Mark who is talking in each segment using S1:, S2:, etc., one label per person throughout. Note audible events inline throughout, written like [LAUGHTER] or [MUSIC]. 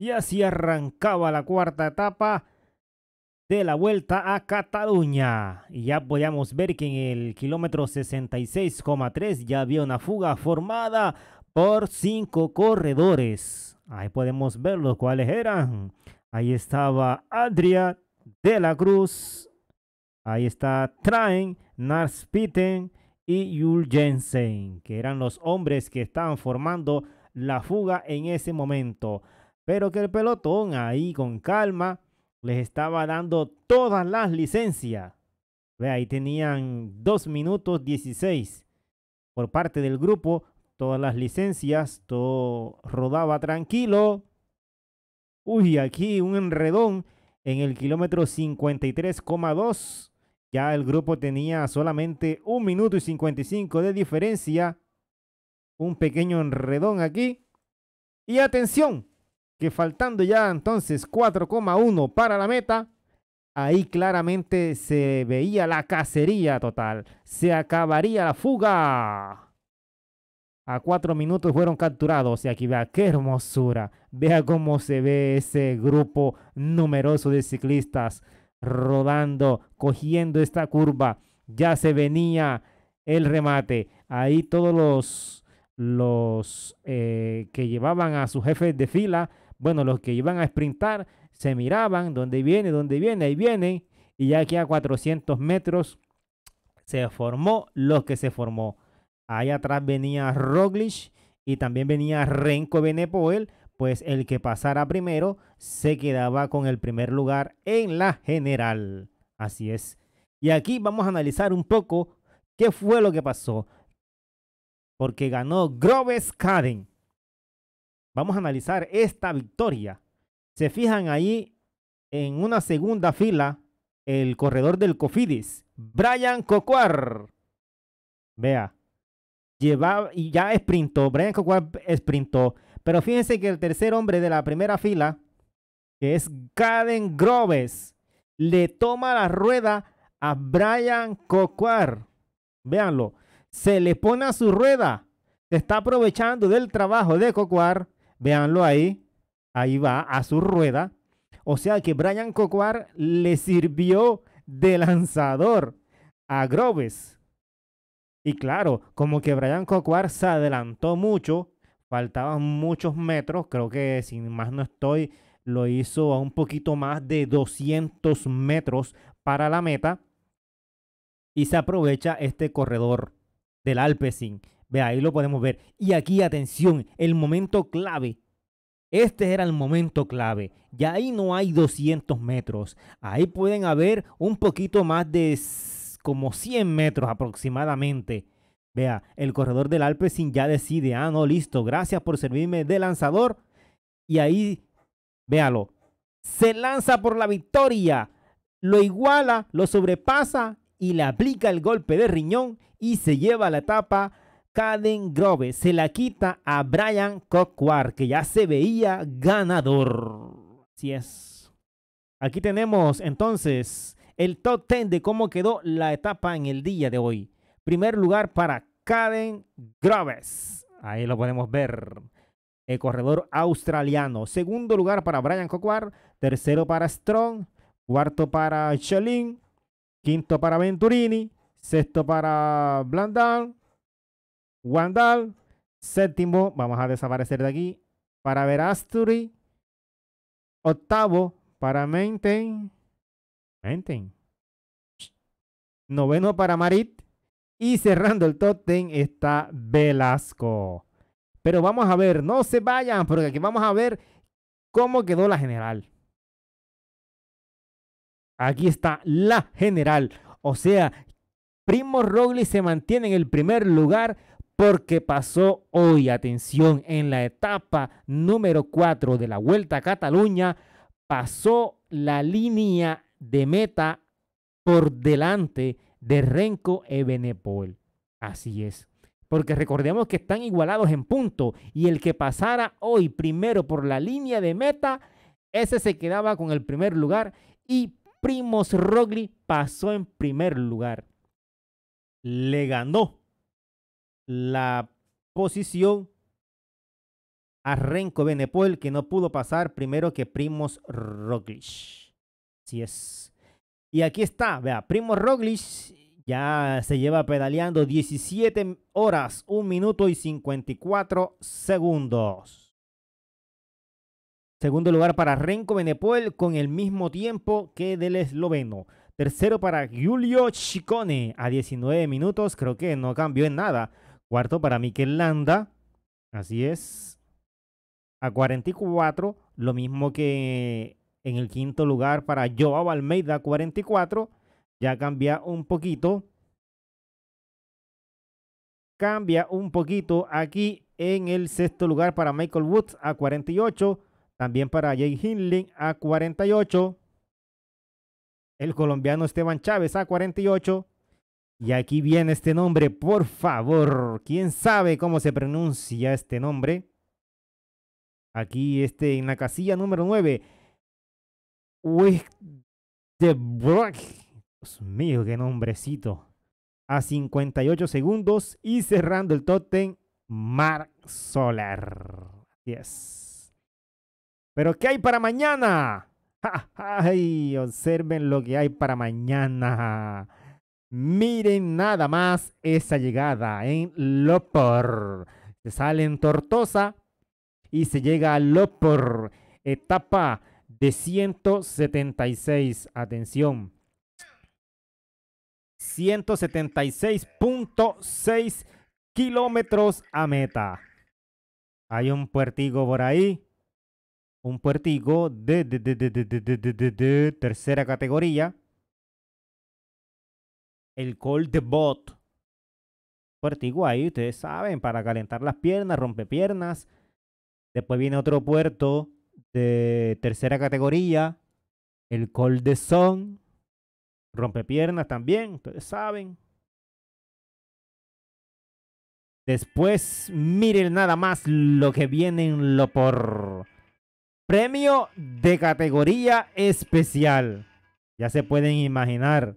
S1: Y así arrancaba la cuarta etapa de la vuelta a Cataluña. Y ya podíamos ver que en el kilómetro 66,3 ya había una fuga formada por cinco corredores. Ahí podemos ver los cuales eran. Ahí estaba Adria de la Cruz. Ahí está Traen, Nars Pitten y Jul Jensen, que eran los hombres que estaban formando la fuga en ese momento pero que el pelotón ahí con calma les estaba dando todas las licencias. Ve, ahí tenían 2 minutos 16 por parte del grupo, todas las licencias, todo rodaba tranquilo. Uy, aquí un enredón en el kilómetro 53,2. Ya el grupo tenía solamente 1 minuto y 55 de diferencia. Un pequeño enredón aquí. Y atención, que faltando ya entonces 4,1 para la meta, ahí claramente se veía la cacería total. Se acabaría la fuga. A cuatro minutos fueron capturados. Y aquí vea qué hermosura. Vea cómo se ve ese grupo numeroso de ciclistas rodando, cogiendo esta curva. Ya se venía el remate. Ahí todos los, los eh, que llevaban a sus jefes de fila bueno, los que iban a sprintar se miraban, dónde viene, dónde viene, ahí viene. y ya aquí a 400 metros se formó lo que se formó. Ahí atrás venía Roglic y también venía Renko Benepoel, pues el que pasara primero se quedaba con el primer lugar en la general. Así es. Y aquí vamos a analizar un poco qué fue lo que pasó. Porque ganó Groves Kaden. Vamos a analizar esta victoria. Se fijan ahí en una segunda fila el corredor del Cofidis, Brian Cocuar. Vea, llevaba y ya sprintó, Brian Cocuar sprintó. Pero fíjense que el tercer hombre de la primera fila, que es Caden Groves, le toma la rueda a Brian Cocuar. Véanlo, se le pone a su rueda. Se está aprovechando del trabajo de Cocuar Véanlo ahí. Ahí va a su rueda. O sea que Brian Cocuar le sirvió de lanzador a Groves. Y claro, como que Brian Cocuar se adelantó mucho, faltaban muchos metros, creo que sin más no estoy, lo hizo a un poquito más de 200 metros para la meta. Y se aprovecha este corredor del alpesin Vea, ahí lo podemos ver. Y aquí, atención, el momento clave. Este era el momento clave. Ya ahí no hay 200 metros. Ahí pueden haber un poquito más de como 100 metros aproximadamente. Vea, el corredor del Alpecin ya decide, ah, no, listo, gracias por servirme de lanzador. Y ahí, véalo, se lanza por la victoria, lo iguala, lo sobrepasa y le aplica el golpe de riñón y se lleva la etapa Caden Groves, se la quita a Brian Cockwar, que ya se veía ganador. Así es. Aquí tenemos entonces el top 10 de cómo quedó la etapa en el día de hoy. Primer lugar para Caden Groves. Ahí lo podemos ver. El corredor australiano. Segundo lugar para Brian Cockward, Tercero para Strong. Cuarto para Chalin. Quinto para Venturini. Sexto para Blandan. Wandal. Séptimo, vamos a desaparecer de aquí. Para Asturi. Octavo, para Maintain. Maintain. Noveno para Marit. Y cerrando el top está Velasco. Pero vamos a ver, no se vayan, porque aquí vamos a ver cómo quedó la general. Aquí está la general. O sea, Primo Roglic se mantiene en el primer lugar porque pasó hoy, atención, en la etapa número 4 de la Vuelta a Cataluña, pasó la línea de meta por delante de Renko Ebenepoel. Así es. Porque recordemos que están igualados en punto y el que pasara hoy primero por la línea de meta, ese se quedaba con el primer lugar y Primos Rogli pasó en primer lugar. Le ganó la posición a Renko Benepol, que no pudo pasar primero que Primos Roglic. Así es. Y aquí está, vea, Primos Roglic ya se lleva pedaleando 17 horas, 1 minuto y 54 segundos. Segundo lugar para Renko Benepol con el mismo tiempo que del esloveno. Tercero para Giulio Chicone a 19 minutos, creo que no cambió en nada. Cuarto para Miquel Landa. Así es. A 44, lo mismo que en el quinto lugar para Joao Almeida, 44. Ya cambia un poquito. Cambia un poquito aquí en el sexto lugar para Michael Woods a 48. También para Jay Hinling, a 48. El colombiano Esteban Chávez a 48. Y aquí viene este nombre, por favor. ¿Quién sabe cómo se pronuncia este nombre? Aquí este, en la casilla número 9. Brock. Dios mío, qué nombrecito. A 58 segundos y cerrando el totem, Mark Solar. Yes. ¿Pero qué hay para mañana? [LAUGHS] ¡Ay! Observen lo que hay para mañana. Miren nada más esa llegada en Lopor. Se sale en Tortosa y se llega a Lopor. Etapa de 176. Atención. 176.6 kilómetros a meta. Hay un puertigo por ahí. Un puertigo de, de tercera categoría el de bot. Puertico ahí, ustedes saben, para calentar las piernas, rompe piernas. Después viene otro puerto de tercera categoría, el cold de son, rompe piernas también, ustedes saben. Después, miren nada más lo que viene lo por premio de categoría especial. Ya se pueden imaginar.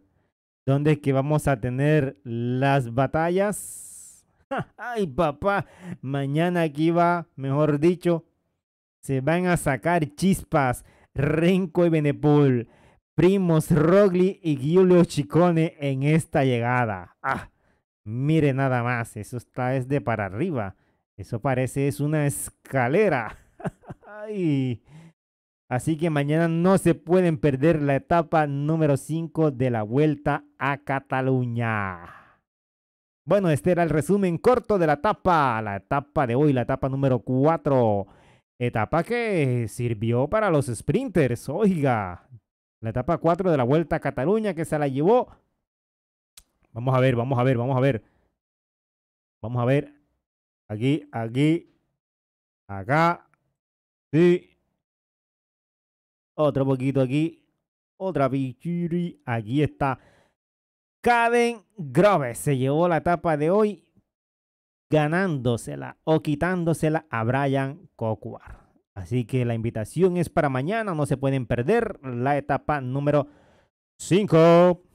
S1: ¿Dónde es que vamos a tener las batallas. [LAUGHS] Ay, papá, mañana aquí va, mejor dicho, se van a sacar chispas Renko y Benepul, primos Rogli y Giulio Chicone en esta llegada. Ah, mire nada más, eso está es de para arriba. Eso parece es una escalera. [LAUGHS] Ay, Así que mañana no se pueden perder la etapa número 5 de la Vuelta a Cataluña. Bueno, este era el resumen corto de la etapa, la etapa de hoy, la etapa número 4. Etapa que sirvió para los sprinters, oiga. La etapa 4 de la Vuelta a Cataluña que se la llevó. Vamos a ver, vamos a ver, vamos a ver. Vamos a ver. Aquí, aquí, acá. Sí, otro poquito aquí. Otra bichiri, Aquí está. Caden Groves se llevó la etapa de hoy ganándosela o quitándosela a Brian Cocuar. Así que la invitación es para mañana, no se pueden perder la etapa número 5.